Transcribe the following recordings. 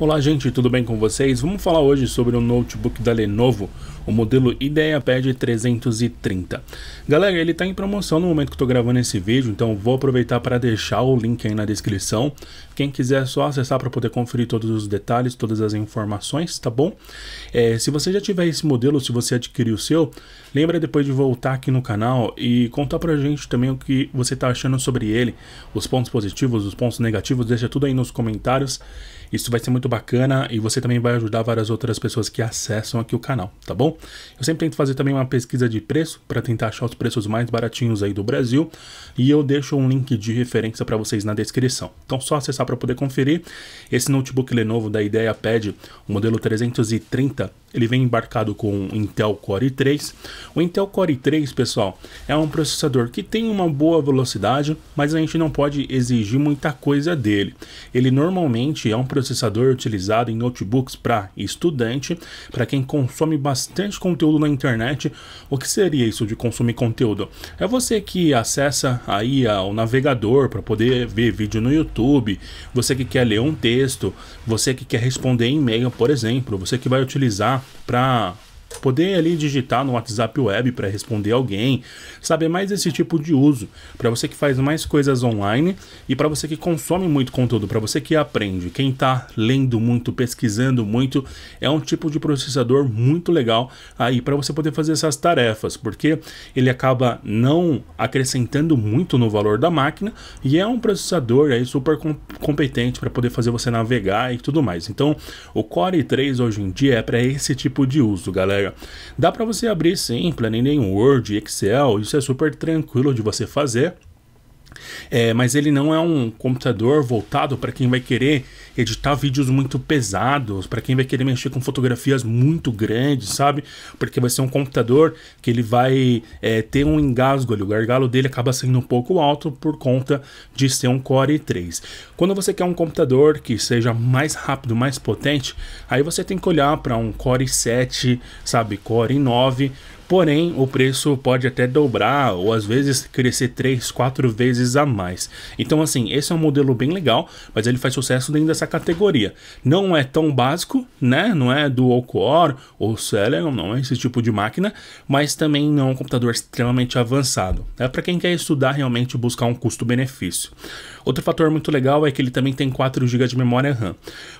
Olá gente, tudo bem com vocês? Vamos falar hoje sobre o notebook da Lenovo, o modelo IdeaPad 330. Galera, ele está em promoção no momento que estou gravando esse vídeo, então vou aproveitar para deixar o link aí na descrição. Quem quiser é só acessar para poder conferir todos os detalhes, todas as informações, tá bom? É, se você já tiver esse modelo, se você adquirir o seu, lembra depois de voltar aqui no canal e contar para a gente também o que você está achando sobre ele, os pontos positivos, os pontos negativos, deixa tudo aí nos comentários. Isso vai ser muito bacana e você também vai ajudar várias outras pessoas que acessam aqui o canal, tá bom? Eu sempre tento fazer também uma pesquisa de preço para tentar achar os preços mais baratinhos aí do Brasil e eu deixo um link de referência para vocês na descrição. Então só acessar para poder conferir. Esse notebook Lenovo é da IdeaPad, o modelo 330, ele vem embarcado com Intel Core i3. O Intel Core i3, pessoal, é um processador que tem uma boa velocidade, mas a gente não pode exigir muita coisa dele. Ele normalmente é um processador processador utilizado em notebooks para estudante, para quem consome bastante conteúdo na internet. O que seria isso de consumir conteúdo? É você que acessa aí o navegador para poder ver vídeo no YouTube, você que quer ler um texto, você que quer responder e-mail, por exemplo, você que vai utilizar para Poder ali digitar no WhatsApp web para responder alguém, saber é mais esse tipo de uso, para você que faz mais coisas online e para você que consome muito conteúdo, para você que aprende, quem está lendo muito, pesquisando muito, é um tipo de processador muito legal aí para você poder fazer essas tarefas, porque ele acaba não acrescentando muito no valor da máquina e é um processador aí super com competente para poder fazer você navegar e tudo mais. Então, o Core 3 hoje em dia é para esse tipo de uso, galera colega. Dá para você abrir sim, planilha em Word, Excel, isso é super tranquilo de você fazer. É, mas ele não é um computador voltado para quem vai querer editar vídeos muito pesados, para quem vai querer mexer com fotografias muito grandes, sabe? Porque vai ser um computador que ele vai é, ter um engasgo ali, o gargalo dele acaba sendo um pouco alto por conta de ser um Core i3. Quando você quer um computador que seja mais rápido, mais potente, aí você tem que olhar para um Core i7, sabe, Core i9, porém o preço pode até dobrar ou às vezes crescer 3, 4 vezes a mais. Então assim, esse é um modelo bem legal, mas ele faz sucesso dentro essa categoria. Não é tão básico, né? Não é dual core ou Celeron, não é esse tipo de máquina, mas também não é um computador extremamente avançado. É para quem quer estudar realmente buscar um custo-benefício. Outro fator muito legal é que ele também tem 4 GB de memória RAM.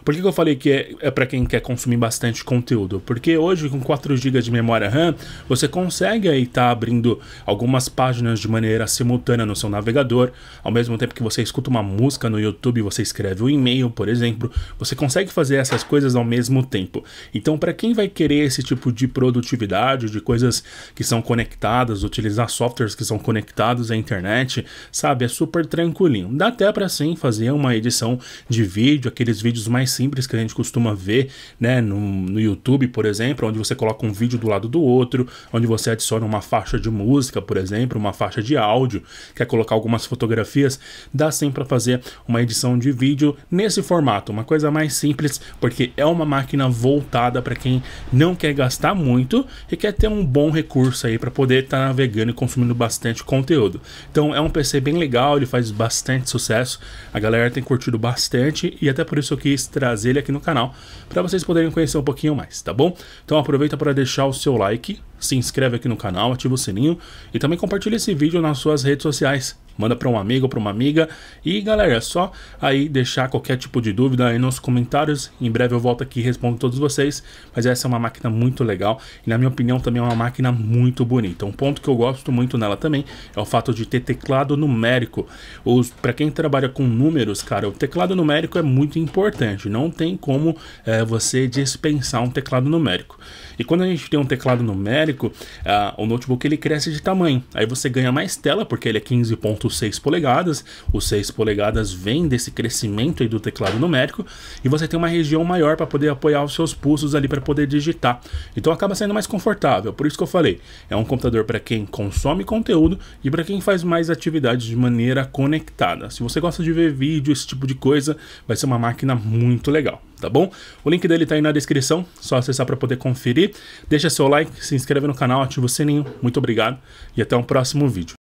Por que, que eu falei que é, é para quem quer consumir bastante conteúdo? Porque hoje com 4 GB de memória RAM, você consegue aí estar tá abrindo algumas páginas de maneira simultânea no seu navegador, ao mesmo tempo que você escuta uma música no YouTube, você escreve um e-mail, por exemplo, você consegue fazer essas coisas ao mesmo tempo. Então, para quem vai querer esse tipo de produtividade, de coisas que são conectadas, utilizar softwares que são conectados à internet, sabe, é super tranquilinho. Dá até para sim fazer uma edição de vídeo, aqueles vídeos mais simples que a gente costuma ver, né, no, no YouTube, por exemplo, onde você coloca um vídeo do lado do outro, onde você adiciona uma faixa de música, por exemplo, uma faixa de áudio, quer colocar algumas fotografias, dá sim para fazer uma edição de vídeo nesse formato formato, uma coisa mais simples, porque é uma máquina voltada para quem não quer gastar muito e quer ter um bom recurso aí para poder estar tá navegando e consumindo bastante conteúdo. Então é um PC bem legal, ele faz bastante sucesso, a galera tem curtido bastante e até por isso eu quis trazer ele aqui no canal para vocês poderem conhecer um pouquinho mais, tá bom? Então aproveita para deixar o seu like, se inscreve aqui no canal, ativa o sininho e também compartilha esse vídeo nas suas redes sociais manda para um amigo ou para uma amiga. E galera, é só aí deixar qualquer tipo de dúvida aí nos comentários. Em breve eu volto aqui e respondo todos vocês. Mas essa é uma máquina muito legal e na minha opinião também é uma máquina muito bonita. Um ponto que eu gosto muito nela também é o fato de ter teclado numérico. Para quem trabalha com números, cara, o teclado numérico é muito importante. Não tem como é, você dispensar um teclado numérico. E quando a gente tem um teclado numérico, uh, o notebook ele cresce de tamanho. Aí você ganha mais tela, porque ele é 15 pontos os 6 polegadas. Os 6 polegadas vem desse crescimento aí do teclado numérico e você tem uma região maior para poder apoiar os seus pulsos ali para poder digitar. Então acaba sendo mais confortável. Por isso que eu falei, é um computador para quem consome conteúdo e para quem faz mais atividades de maneira conectada. Se você gosta de ver vídeo, esse tipo de coisa, vai ser uma máquina muito legal tá bom? O link dele tá aí na descrição, só acessar para poder conferir. Deixa seu like, se inscreve no canal, ativa o sininho. Muito obrigado e até o um próximo vídeo.